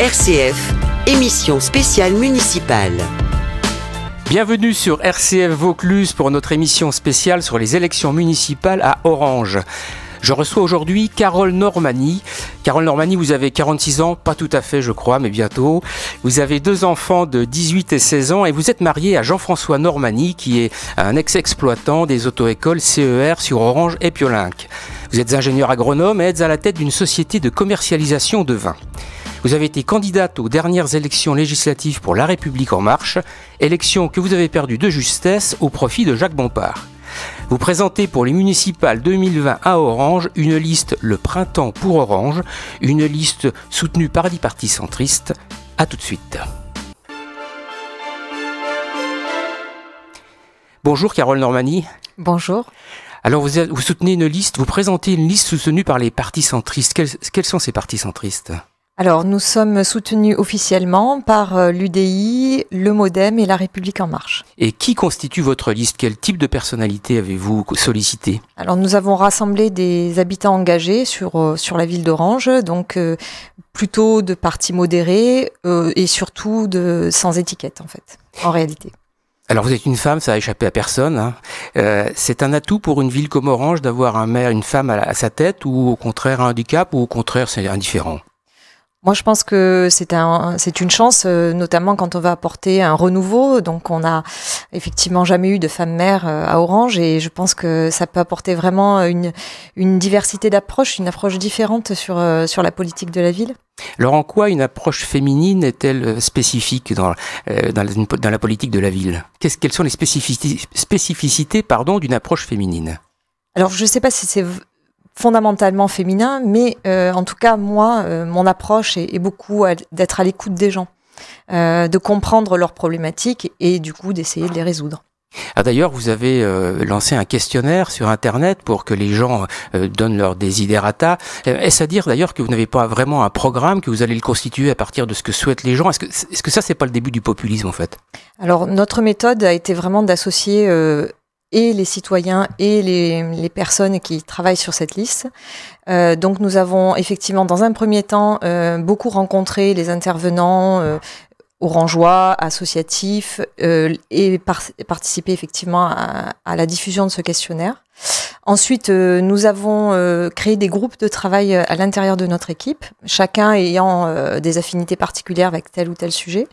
RCF, émission spéciale municipale. Bienvenue sur RCF Vaucluse pour notre émission spéciale sur les élections municipales à Orange. Je reçois aujourd'hui Carole Normani. Carole Normani, vous avez 46 ans, pas tout à fait je crois, mais bientôt. Vous avez deux enfants de 18 et 16 ans et vous êtes mariée à Jean-François Normani qui est un ex-exploitant des auto-écoles CER sur Orange et Piolinc. Vous êtes ingénieur agronome et êtes à la tête d'une société de commercialisation de vins. Vous avez été candidate aux dernières élections législatives pour La République En Marche, élection que vous avez perdue de justesse au profit de Jacques Bompard. Vous présentez pour les municipales 2020 à Orange une liste Le Printemps pour Orange, une liste soutenue par des partis centristes. A tout de suite. Bonjour Carole Normani. Bonjour. Alors vous, soutenez une liste, vous présentez une liste soutenue par les partis centristes. quels, quels sont ces partis centristes alors, nous sommes soutenus officiellement par euh, l'UDI, le Modem et La République En Marche. Et qui constitue votre liste Quel type de personnalité avez-vous sollicité Alors, nous avons rassemblé des habitants engagés sur, euh, sur la ville d'Orange, donc euh, plutôt de partis modérés et surtout de, sans étiquette, en fait, en réalité. Alors vous êtes une femme, ça a échappé à personne. Hein. c'est un atout pour une ville comme Orange d'avoir un maire, une femme à, sa tête, ou au contraire un handicap, ou au contraire c'est indifférent. Moi, je pense que c'est un, c'est une chance, euh, notamment quand on va apporter un renouveau. Donc, on a effectivement jamais eu de femme mère euh, à Orange, et je pense que ça peut apporter vraiment une, une diversité d'approches, une approche différente sur euh, sur la politique de la ville. Alors, en quoi une approche féminine est-elle spécifique dans dans la, dans la politique de la ville Qu'est-ce, quelles sont les spécificités, spécificités pardon d'une approche féminine alors, je ne sais pas si c'est fondamentalement féminin, mais euh, en tout cas, moi, euh, mon approche est, beaucoup d'être à l'écoute des gens, euh, de comprendre leurs problématiques et, du coup d'essayer de les résoudre. Ah, d'ailleurs, vous avez lancé un questionnaire sur Internet pour que les gens donnent leurs desiderata. Est-ce à dire d'ailleurs que vous n'avez pas vraiment un programme, que vous allez le constituer à partir de ce que souhaitent les gens Est-ce que, est -ce que ça, c'est pas le début du populisme en fait Alors, notre méthode a été vraiment d'associer euh, et les citoyens et les, personnes qui travaillent sur cette liste. Euh, donc nous avons effectivement dans un premier temps euh, beaucoup rencontré les intervenants. Euh, orangeois, associatifs, et participé effectivement à, à, la diffusion de ce questionnaire. Ensuite, euh, nous avons euh, créé des groupes de travail euh, à l'intérieur de notre équipe, chacun ayant des affinités particulières avec tel ou tel sujet.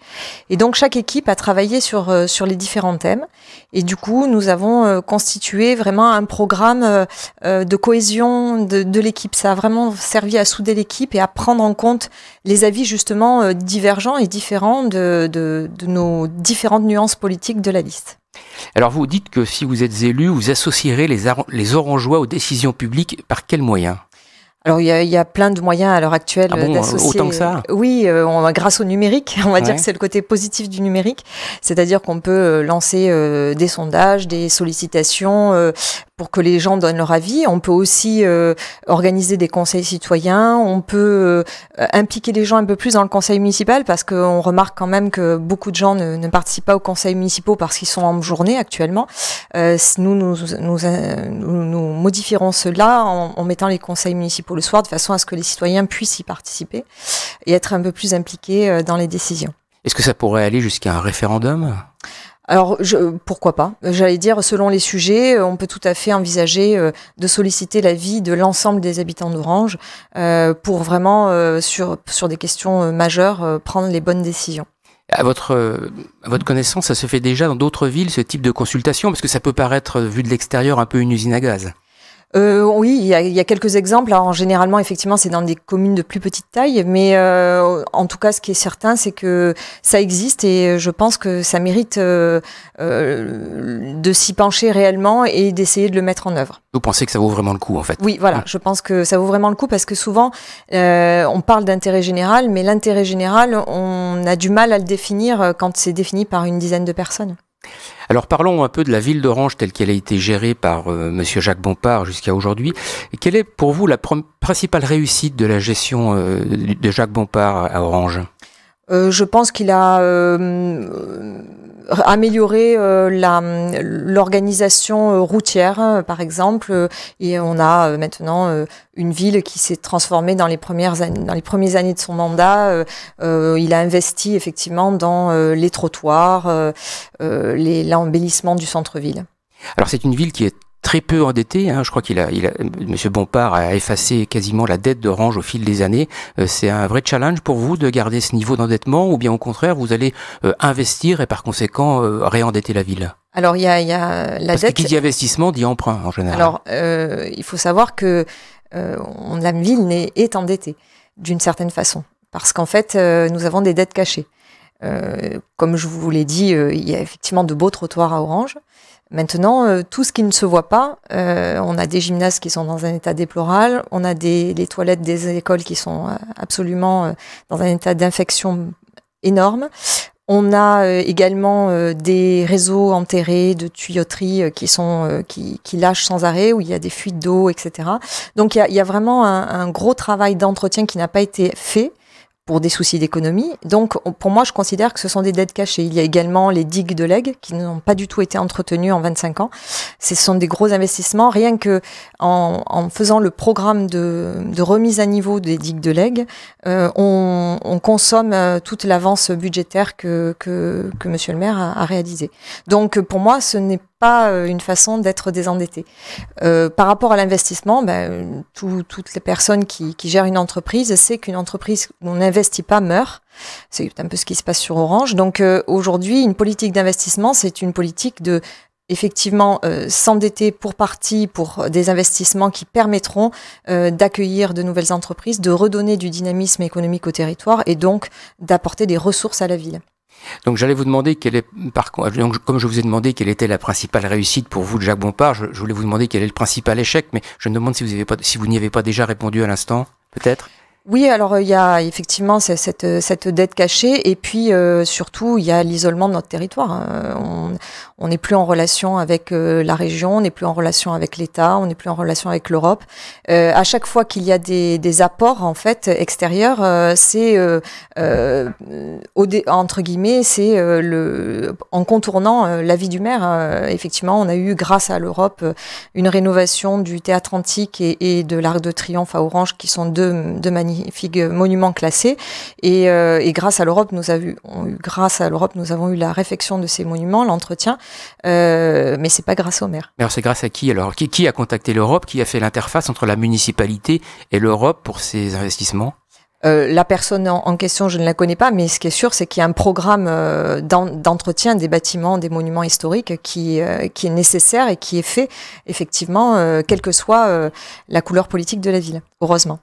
Et donc, chaque équipe a travaillé sur, sur les différents thèmes. Et du coup, nous avons constitué vraiment un programme de cohésion de, l'équipe. Ça a vraiment servi à souder l'équipe et à prendre en compte les avis justement divergents et différents de nos différentes nuances politiques de la liste. Alors vous dites que si vous êtes élu, vous associerez les, Orangeois aux décisions publiques par quels moyens alors il y, a, plein de moyens à l'heure actuelle ah d'associer. que ça. Oui, euh, grâce au numérique, on va dire que c'est le côté positif du numérique, c'est-à-dire qu'on peut euh, lancer euh, des sondages, des sollicitations pour que les gens donnent leur avis. On peut aussi organiser des conseils citoyens. On peut impliquer les gens un peu plus dans le conseil municipal parce qu'on remarque quand même que beaucoup de gens ne, ne participent pas aux conseils municipaux parce qu'ils sont en journée actuellement. nous, nous, nous, modifierons cela en mettant les conseils municipaux le soir, de façon à ce que les citoyens puissent y participer et être un peu plus impliqués euh, dans les décisions. Est-ce que ça pourrait aller jusqu'à un référendum alors, je, pourquoi pas J'allais dire, selon les sujets, euh, on peut tout à fait envisager euh, de solliciter l'avis de l'ensemble des habitants d'Orange pour vraiment, sur, sur des questions majeures, prendre les bonnes décisions. À votre, à votre connaissance, ça se fait déjà dans d'autres villes, ce type de consultation Parce que ça peut paraître, vu de l'extérieur, un peu une usine à gaz. Euh, oui, il y, a, quelques exemples. Alors, généralement, effectivement, c'est dans des communes de plus petite taille, mais euh, en tout cas, ce qui est certain, c'est que ça existe et je pense que ça mérite euh, de s'y pencher réellement et d'essayer de le mettre en œuvre. Vous pensez que ça vaut vraiment le coup, en fait Oui, voilà, je pense que ça vaut vraiment le coup parce que souvent, on parle d'intérêt général, mais l'intérêt général, on a du mal à le définir quand c'est défini par une dizaine de personnes. Alors parlons un peu de la ville d'Orange telle qu'elle a été gérée par M. Euh, Monsieur Jacques Bompard jusqu'à aujourd'hui. Quelle est pour vous la principale réussite de la gestion euh, de Jacques Bompard à Orange euh, je pense qu'il a améliorer euh, l'organisation euh, routière, euh, par exemple. Et on a maintenant une ville qui s'est transformée dans les premières années, dans les premières années de son mandat. il a investi effectivement dans les trottoirs, l'embellissement du centre-ville. Alors c'est une ville qui est très peu endetté. Hein. Je crois qu'il a, il euh, Monsieur Bompard a effacé quasiment la dette d'Orange au fil des années. Euh, c'est un vrai challenge pour vous de garder ce niveau d'endettement, ou bien au contraire, vous allez euh, investir et par conséquent réendetter la ville. Alors il y a, la dette. qui dit investissement dit emprunt en général. Alors il faut savoir que la ville est endettée d'une certaine façon, parce qu'en fait nous avons des dettes cachées. Euh, comme je vous l'ai dit, euh, il y a effectivement de beaux trottoirs à Orange. Maintenant, euh, tout ce qui ne se voit pas, on a des gymnases qui sont dans un état déplorable, on a des, les toilettes des écoles qui sont absolument dans un état d'infection énorme. On a également des réseaux enterrés de tuyauteries qui sont qui, qui, lâchent sans arrêt, où il y a des fuites d'eau, etc. Donc il y a, y a, vraiment un gros travail d'entretien qui n'a pas été fait pour des soucis d'économie. Donc, pour moi, je considère que ce sont des dettes cachées. Il y a également les digues de legs qui n'ont pas du tout été entretenues en 25 ans. Ce sont des gros investissements. Rien que en, faisant le programme de, remise à niveau des digues de legs, euh, on, consomme euh, toute l'avance budgétaire que, que, Monsieur le maire a, a réalisée. Donc, pour moi, ce n'est pas euh, une façon d'être désendetté. Euh, par rapport à l'investissement, ben, tout, toutes les personnes qui, qui gèrent une entreprise savent qu'une entreprise où on n'investit pas meurt. C'est un peu ce qui se passe sur Orange. Donc euh, aujourd'hui, une politique d'investissement, c'est une politique de effectivement euh, s'endetter pour partie pour des investissements qui permettront d'accueillir de nouvelles entreprises, de redonner du dynamisme économique au territoire et donc d'apporter des ressources à la ville. Donc j'allais vous demander quelle est, par contre, comme je vous ai demandé quelle était la principale réussite pour vous de Jacques Bompard, je, voulais vous demander quel est le principal échec, mais je me demande si si vous n'y avez pas déjà répondu à l'instant, peut-être. Oui, alors euh, il y a effectivement cette, euh, cette dette cachée et puis euh, surtout il y a l'isolement de notre territoire. Hein. On n'est plus en relation avec la région, on n'est plus en relation avec l'État, on n'est plus en relation avec l'Europe. Euh, à chaque fois qu'il y a des, apports en fait extérieurs, c'est entre guillemets c'est le en contournant l'avis du maire. Hein. effectivement, on a eu grâce à l'Europe une rénovation du théâtre antique et, de l'Arc de Triomphe à Orange qui sont deux, deux manières monuments monument classé. Et, euh, et grâce à l'Europe, nous avons eu, nous avons eu la réfection de ces monuments, l'entretien. Euh, mais c'est pas grâce au maire. alors c'est grâce à qui alors qui, a contacté l'Europe Qui a fait l'interface entre la municipalité et l'Europe pour ces investissements euh, la personne en, question, je ne la connais pas, mais ce qui est sûr, c'est qu'il y a un programme d'entretien des bâtiments, des monuments historiques qui, qui est nécessaire et qui est fait, effectivement, quelle que soit la couleur politique de la ville, heureusement.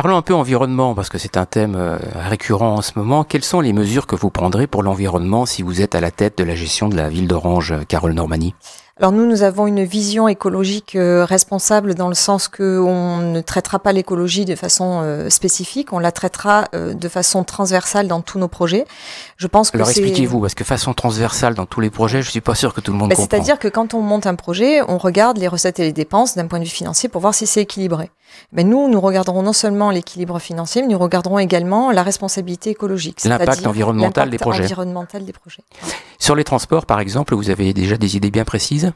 Parlons un peu environnement, parce que c'est un thème euh, récurrent en ce moment. Quelles sont les mesures que vous prendrez pour l'environnement si vous êtes à la tête de la gestion de la ville d'Orange, euh, Carole Normani alors nous, nous avons une vision écologique euh, responsable dans le sens qu'on ne traitera pas l'écologie de façon euh, spécifique, on la traitera euh, de façon transversale dans tous nos projets. Je pense Alors que Alors expliquez-vous, parce que façon transversale dans tous les projets, je suis pas sûr que tout le monde bah, C'est-à-dire que quand on monte un projet, on regarde les recettes et les dépenses d'un point de vue financier pour voir si c'est équilibré. Mais nous, nous regarderons non seulement l'équilibre financier, mais nous regarderons également la responsabilité écologique. L'impact environnemental des projets. Sur les transports, par exemple, vous avez déjà des idées bien précises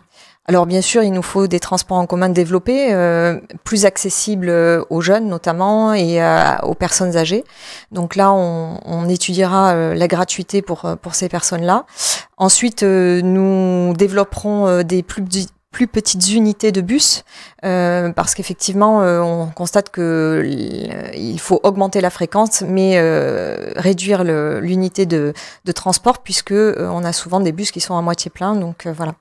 alors bien sûr, il nous faut des transports en commun développés, euh, plus accessibles euh, aux jeunes notamment et aux personnes âgées. Donc là, on, étudiera euh, la gratuité pour, pour ces personnes-là. Ensuite, nous développerons des plus plus petites unités de bus parce qu'effectivement on constate que il faut augmenter la fréquence mais réduire l'unité de, de, transport puisque on a souvent des bus qui sont à moitié pleins donc voilà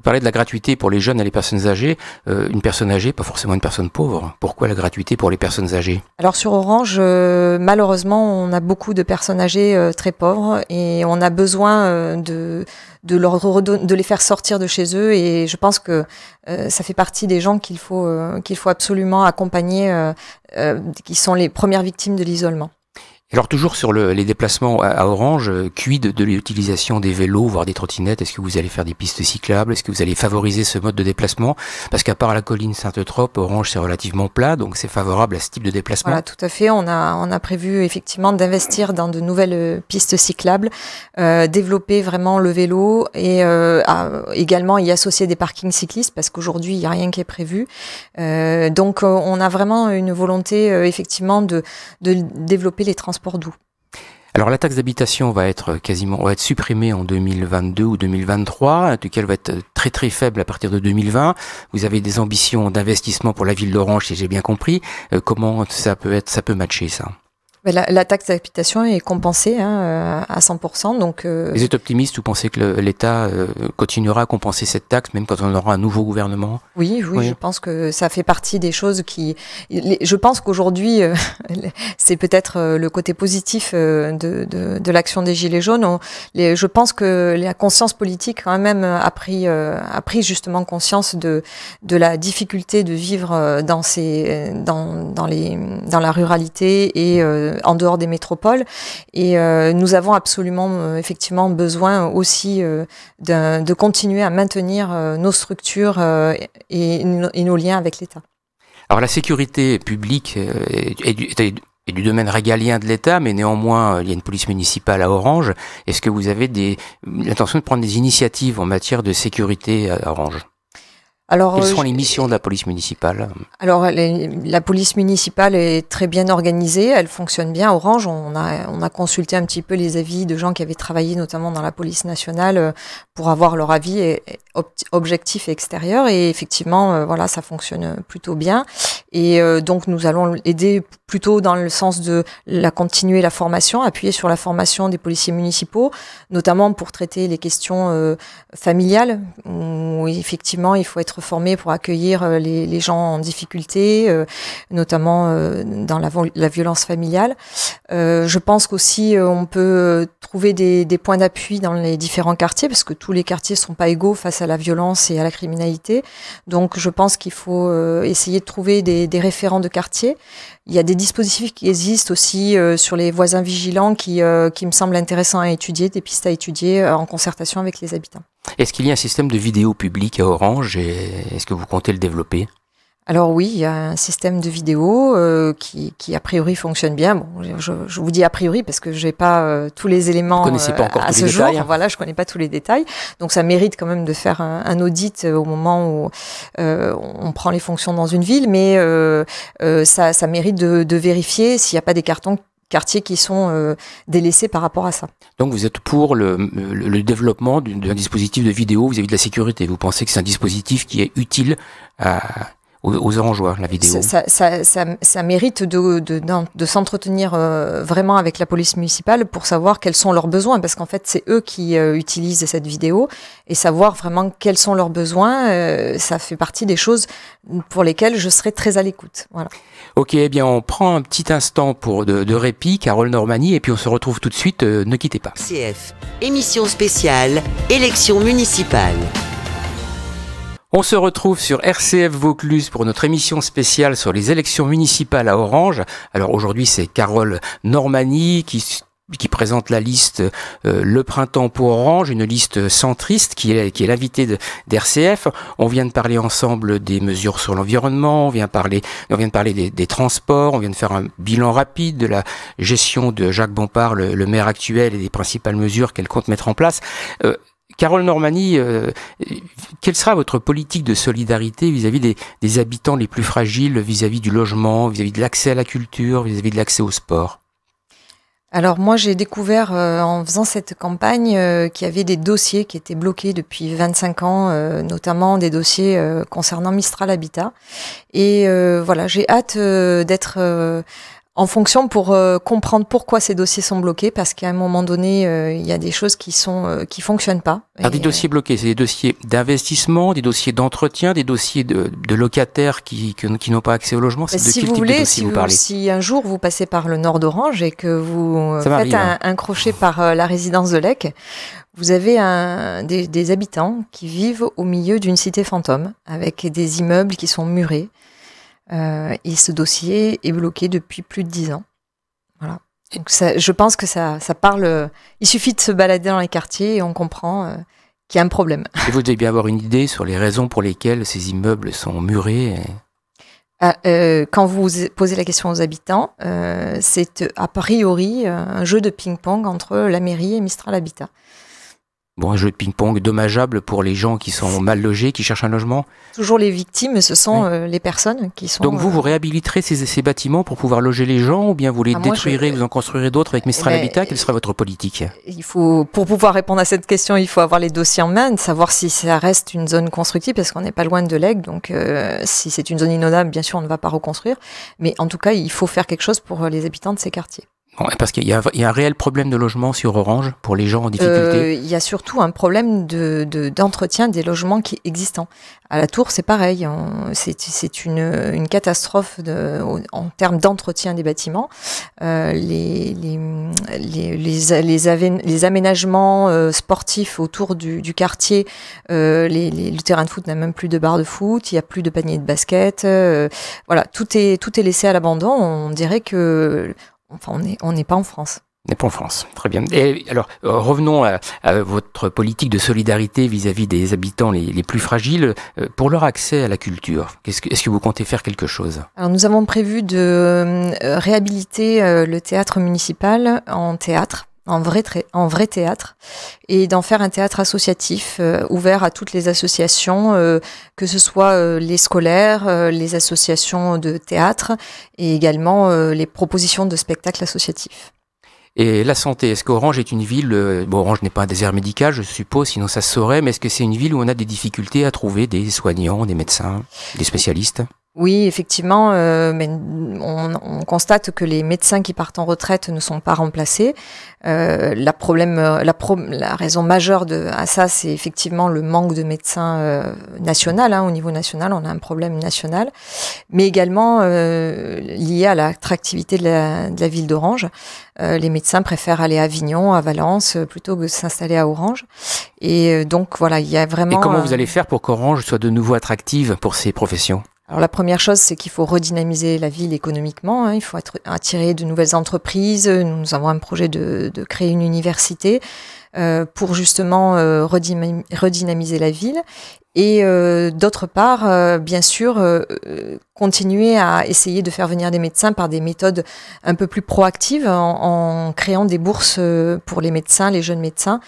vous parlez de la gratuité pour les jeunes et les personnes âgées. Euh, une personne âgée, pas forcément une personne pauvre. Pourquoi la gratuité pour les personnes âgées Alors sur Orange, euh, malheureusement, on a beaucoup de personnes âgées euh, très pauvres et on a besoin de, de, de les faire sortir de chez eux. Et je pense que ça fait partie des gens qu'il faut, qu'il faut absolument accompagner, qui sont les premières victimes de l'isolement. Alors toujours sur le, les déplacements à, Orange, euh, quid de l'utilisation des vélos, voire des trottinettes Est-ce que vous allez faire des pistes cyclables Est-ce que vous allez favoriser ce mode de déplacement Parce qu'à part la colline Sainte-Eutrope, Orange c'est relativement plat, donc c'est favorable à ce type de déplacement. Voilà, tout à fait. On a, on a prévu effectivement d'investir dans de nouvelles euh, pistes cyclables, euh, développer vraiment le vélo et euh, également y associer des parkings cyclistes parce qu'aujourd'hui il n'y a rien qui est prévu. Euh, donc euh, on a vraiment une volonté effectivement de, de développer les transports alors la taxe d'habitation va être quasiment va être supprimée en 2022 ou 2023, en tout cas elle va être très très faible à partir de 2020. Vous avez des ambitions d'investissement pour la ville d'Orange, si j'ai bien compris. Euh, comment ça peut être ça peut matcher ça bah, la, la, taxe d'habitation est compensée hein, euh, à 100%. Donc, euh, Vous êtes optimiste ou pensez que l'État euh, continuera à compenser cette taxe, même quand on aura un nouveau gouvernement oui, oui, je pense que ça fait partie des choses qui... je pense qu'aujourd'hui, c'est peut-être le côté positif de, de, de l'action des Gilets jaunes. je pense que la conscience politique, quand même, a pris, a pris justement conscience de, de la difficulté de vivre dans, ces, dans, dans, les, dans la ruralité et euh, en dehors des métropoles. Et euh, nous avons absolument, euh, effectivement, besoin aussi de continuer à maintenir nos structures et, nos liens avec l'État. Alors la sécurité publique est, est du domaine régalien de l'État, mais néanmoins il y a une police municipale à Orange. Est-ce que vous avez l'intention de prendre des initiatives en matière de sécurité à Orange alors, Quelles euh, sont les missions de la police municipale Alors, la police municipale est très bien organisée, elle fonctionne bien. Orange, on a, on a consulté un petit peu les avis de gens qui avaient travaillé notamment dans la police nationale euh, pour avoir leur avis et, objectif et extérieur. Et effectivement, euh, voilà, ça fonctionne plutôt bien. Et donc, nous allons aider plutôt dans le sens de la continuer la formation, appuyer sur la formation des policiers municipaux, notamment pour traiter les questions euh, familiales, où effectivement il faut être formé pour accueillir euh, les, gens en difficulté, euh, notamment dans la, violence familiale. je pense qu'aussi on peut trouver des, points d'appui dans les différents quartiers, parce que tous les quartiers ne sont pas égaux face à la violence et à la criminalité. Donc je pense qu'il faut essayer de trouver des, des référents de quartier il y a des dispositifs qui existent aussi euh, sur les voisins vigilants euh, qui, me semblent intéressants à étudier, des pistes à étudier euh, en concertation avec les habitants. Est-ce qu'il y a un système de vidéo publique à Orange et est-ce que vous comptez le développer alors oui, il y a un système de vidéo euh, qui, qui, a priori fonctionne bien. Bon, je, vous dis a priori parce que j'ai pas euh, tous les éléments euh, à ce jour. Hein. Voilà, je connais pas tous les détails. Donc ça mérite quand même de faire un, audit au moment où on prend les fonctions dans une ville, mais ça, ça, mérite de, vérifier s'il n'y a pas des cartons quartiers qui sont délaissés par rapport à ça. Donc vous êtes pour le, développement d'un dispositif de vidéo vis à -vis de la sécurité. Vous pensez que c'est un dispositif qui est utile à, aux, aux la vidéo. Ça, ça, ça, ça mérite de, de, de, s'entretenir euh, vraiment avec la police municipale pour savoir quels sont leurs besoins, parce qu'en fait, c'est eux qui euh, utilisent cette vidéo, et savoir vraiment quels sont leurs besoins, euh, ça fait partie des choses pour lesquelles je serai très à l'écoute. Voilà. Ok, eh bien, on prend un petit instant pour de, de répit, Carole Normani, et puis on se retrouve tout de suite, ne quittez pas. CF, émission spéciale, élection municipale. On se retrouve sur RCF Vaucluse pour notre émission spéciale sur les élections municipales à Orange. Alors aujourd'hui, c'est Carole Normani qui qui présente la liste euh, Le Printemps pour Orange, une liste centriste qui est, qui est l'invité d'RCF. On vient de parler ensemble des mesures sur l'environnement, on vient parler, on vient de parler des, transports, on vient de faire un bilan rapide de la gestion de Jacques Bompard, le, maire actuel, et des principales mesures qu'elle compte mettre en place. Euh, Carole Normani, euh, quelle sera votre politique de solidarité vis-à-vis des, habitants les plus fragiles, vis-à-vis du logement, vis-à-vis de l'accès à la culture, vis-à-vis de l'accès au sport alors moi j'ai découvert euh, en faisant cette campagne euh, qu'il y avait des dossiers qui étaient bloqués depuis 25 ans, notamment des dossiers concernant Mistral Habitat. Et voilà, j'ai hâte d'être en fonction pour euh, comprendre pourquoi ces dossiers sont bloqués, parce qu'à un moment donné, euh, il y a des choses qui sont euh, qui fonctionnent pas. Alors, des dossiers bloqués, c'est des dossiers d'investissement, des dossiers d'entretien, des dossiers de, locataires qui, n'ont pas accès au logement. C'est bah, si vous voulez, si Si un jour vous passez par le Nord d'Orange et que vous faites hein. un, crochet par la résidence de Lec, vous avez des, des habitants qui vivent au milieu d'une cité fantôme, avec des immeubles qui sont murés. Euh, et ce dossier est bloqué depuis plus de dix ans. Voilà. je pense que ça, parle. il suffit de se balader dans les quartiers et on comprend euh, qu'il y a un problème. que vous devez bien avoir une idée sur les raisons pour lesquelles ces immeubles sont murés. Ah, euh, quand vous posez la question aux habitants, c'est a priori un jeu de ping-pong entre la mairie et Mistral Habitat un jeu de ping-pong dommageable pour les gens qui sont mal logés, qui cherchent un logement. Toujours les victimes, ce sont euh, les personnes qui sont. Donc vous, euh, vous réhabiliterez ces, bâtiments pour pouvoir loger les gens ou bien vous les ah, détruirez, vous en construirez d'autres avec Mistral eh ben, Habitat Quelle euh, sera votre politique il faut, Pour pouvoir répondre à cette question, il faut avoir les dossiers en main, savoir si ça reste une zone constructive, parce qu'on n'est pas loin de l'aigle. Donc si c'est une zone inondable, bien sûr, on ne va pas reconstruire. Mais en tout cas, il faut faire quelque chose pour les habitants de ces quartiers parce qu'il y, y, a un réel problème de logement sur Orange pour les gens en difficulté. Euh, il y a surtout un problème d'entretien de, d'entretien des logements qui existants. À la Tour, c'est pareil. C'est une, une, catastrophe de, en termes d'entretien des bâtiments. Euh, les, les, les, les, aménagements euh, sportifs autour du, du quartier, euh, le terrain de foot n'a même plus de barre de foot, il n'y a plus de panier de basket. Euh, voilà, tout est, tout est laissé à l'abandon. On dirait que Enfin, on n'est pas en France. On n'est pas en France, très bien. Et alors, euh, revenons à, votre politique de solidarité vis-à-vis des habitants les, plus fragiles. Euh, pour leur accès à la culture, est-ce que, que, vous comptez faire quelque chose Alors, nous avons prévu de euh, réhabiliter le théâtre municipal en théâtre en vrai, en vrai théâtre et d'en faire un théâtre associatif euh, ouvert à toutes les associations, euh, que ce soit euh, les scolaires, les associations de théâtre et également les propositions de spectacles associatifs. Et la santé, est-ce qu'Orange est une ville, bon Orange n'est pas un désert médical je suppose, sinon ça se saurait, mais est-ce que c'est une ville où on a des difficultés à trouver des soignants, des médecins, des spécialistes oui, effectivement, euh, mais on, constate que les médecins qui partent en retraite ne sont pas remplacés. Euh, la, problème, euh, la, raison majeure de, à ça, c'est effectivement le manque de médecins national. Hein. au niveau national, on a un problème national, mais également lié à l'attractivité de, la, ville d'Orange. les médecins préfèrent aller à Avignon, à Valence, plutôt que s'installer à Orange. Et donc voilà, il y a vraiment. Et comment vous allez faire pour qu'Orange soit de nouveau attractive pour ces professions alors la première chose, c'est qu'il faut redynamiser la ville économiquement. Hein. Il faut attirer de nouvelles entreprises. Nous avons un projet de, créer une université euh, pour justement euh, redynamiser la ville. Et euh, d'autre part, bien sûr, continuer à essayer de faire venir des médecins par des méthodes un peu plus proactives en, en créant des bourses pour les médecins, les jeunes médecins,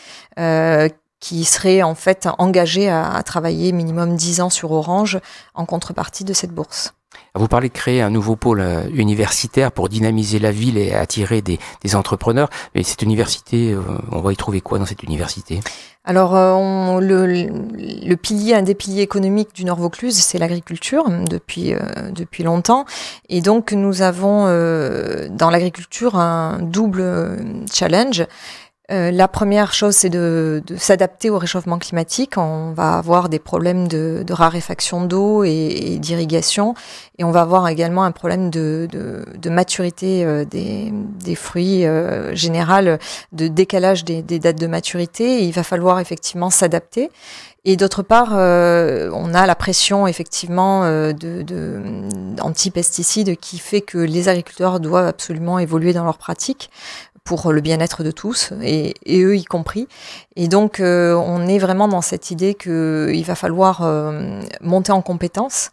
qui serait en fait engagé à, travailler minimum 10 ans sur Orange en contrepartie de cette bourse. Vous parlez de créer un nouveau pôle euh, universitaire pour dynamiser la ville et attirer des, entrepreneurs. Mais cette université, euh, on va y trouver quoi dans cette université Alors, euh, le, le, pilier, un des piliers économiques du Nord-Vaucluse, c'est l'agriculture depuis, depuis longtemps. Et donc, nous avons dans l'agriculture un double challenge. Euh, la première chose, c'est de, s'adapter au réchauffement climatique. On va avoir des problèmes de, raréfaction d'eau et, d'irrigation. Et on va avoir également un problème de, maturité euh, des, fruits euh, général, de décalage des, dates de maturité. il va falloir effectivement s'adapter. Et d'autre part, euh, on a la pression effectivement de, pesticides qui fait que les agriculteurs doivent absolument évoluer dans leurs pratiques pour le bien-être de tous, et, eux y compris. Et donc, euh, on est vraiment dans cette idée qu'il euh, va falloir euh, monter en compétences.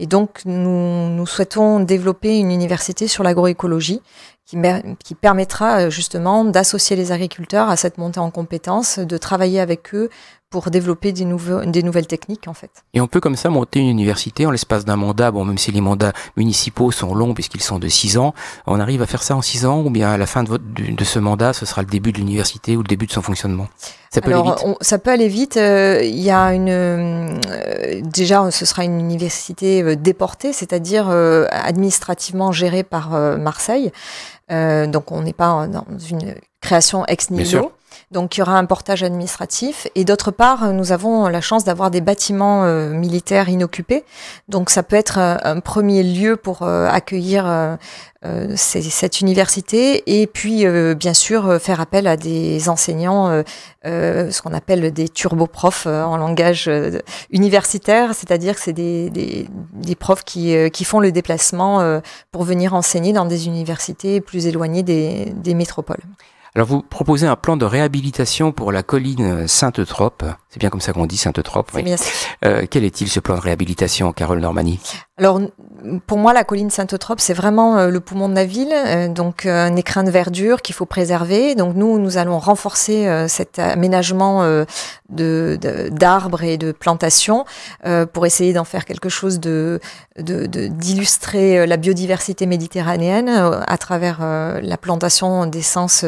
Et donc, nous, nous souhaitons développer une université sur l'agroécologie qui, qui, permettra justement d'associer les agriculteurs à cette montée en compétences, de travailler avec eux pour développer des, des nouvelles techniques en fait. Et on peut comme ça monter une université en l'espace d'un mandat, bon même si les mandats municipaux sont longs puisqu'ils sont de 6 ans, on arrive à faire ça en 6 ans ou bien à la fin de, votre, de ce mandat ce sera le début de l'université ou le début de son fonctionnement ça peut, aller vite. ça peut aller vite. Il y a une euh, déjà, ce sera une université euh, déportée, c'est-à-dire euh, administrativement gérée par Marseille. donc, on n'est pas dans une création ex nihilo. Donc il y aura un portage administratif. Et d'autre part, euh, nous avons la chance d'avoir des bâtiments euh, militaires inoccupés. Donc ça peut être euh, un, premier lieu pour accueillir cette université. Et puis bien sûr faire appel à des enseignants, ce qu'on appelle des turboprofs en langage universitaire, c'est-à-dire que c'est des, profs qui, font le déplacement pour venir enseigner dans des universités plus éloignées des métropoles. Alors vous proposez un plan de réhabilitation pour la colline Sainte-Trope. C'est bien comme ça qu'on dit, sainte eutrope euh, quel est-il ce plan de réhabilitation, Carole Normani Alors, pour moi, la colline sainte eutrope c'est vraiment euh, le poumon de la ville, euh, donc un écrin de verdure qu'il faut préserver. Donc nous, nous allons renforcer cet aménagement d'arbres de, d'arbres et de plantations pour essayer d'en faire quelque chose de d'illustrer la biodiversité méditerranéenne à travers la plantation d'essences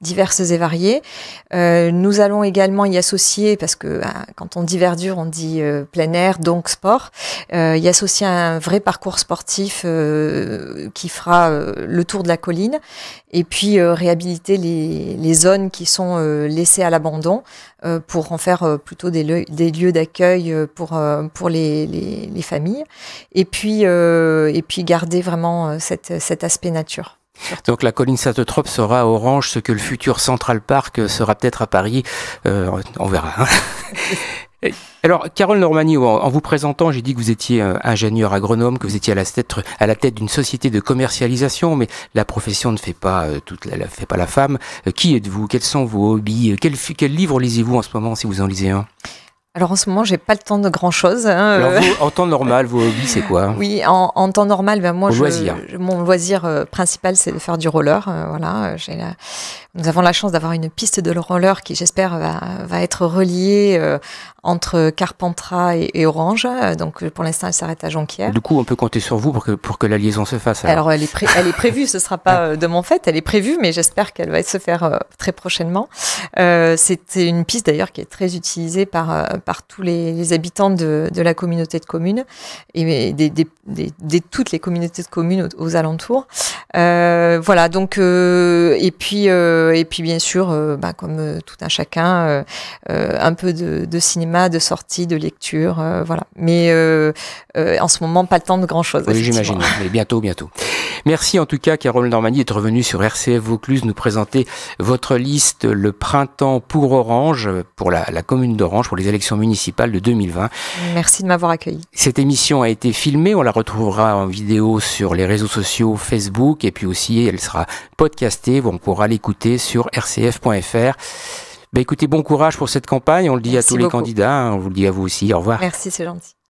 diverses et variées. nous allons également y associer, parce parce que ah, quand on dit verdure, on dit euh, plein air, donc sport. Euh, y aussi un vrai parcours sportif euh, qui fera euh, le tour de la colline et puis euh, réhabiliter les, les, zones qui sont laissées à l'abandon pour en faire plutôt des, lieux, des lieux d'accueil pour, pour les, les, les, familles et puis, et puis garder vraiment cette, cet aspect nature. Donc la colline Saint-Eutrope sera Orange, ce que le futur Central Park euh, sera peut-être à Paris. Euh, on verra. Hein. Alors, Carole Normani, en vous présentant, j'ai dit que vous étiez euh, ingénieur agronome, que vous étiez à la tête, tête d'une société de commercialisation, mais la profession ne fait pas, toute la, fait pas la femme. qui êtes-vous Quels sont vos hobbies quel, quel livre lisez-vous en ce moment, si vous en lisez un alors en ce moment, j'ai pas le temps de grand chose. Hein, alors euh. vous, en temps normal, vos hobbies, c'est quoi Oui, en, temps normal, ben moi, je, mon loisir euh, principal, c'est de faire du roller. Euh, voilà, j'ai la, nous avons la chance d'avoir une piste de roller qui, j'espère, va, va, être reliée euh, entre Carpentras et, Orange. Euh, donc, pour l'instant, elle s'arrête à Jonquière. Du coup, on peut compter sur vous pour que, pour que la liaison se fasse. Alors, elle, est elle, est prévue, ce ne sera pas euh, de mon fait, elle est prévue, mais j'espère qu'elle va se faire très prochainement. Euh, C'était une piste, d'ailleurs, qui est très utilisée par, par tous les, habitants de, de, la communauté de communes et des, des, des, toutes les communautés de communes aux alentours. Euh, voilà, donc euh, et puis euh, et puis bien sûr, bah, comme tout un chacun, un peu de, de, cinéma, de sortie, de lecture, voilà. Mais en ce moment, pas le temps de grand chose. Oui, j'imagine. Mais bientôt, bientôt. Merci en tout cas, Carole Normandie d'être revenue sur RCF Vaucluse nous présenter votre liste Le Printemps pour Orange, pour la, la commune d'Orange, pour les élections municipales de 2020. Merci de m'avoir accueilli. Cette émission a été filmée, on la retrouvera en vidéo sur les réseaux sociaux Facebook et puis aussi elle sera podcastée, on pourra l'écouter sur rcf.fr. Ben bah, écoutez, bon courage pour cette campagne. On le dit à tous les candidats. Hein. On vous le dit à vous aussi. Au revoir. Merci, c'est gentil.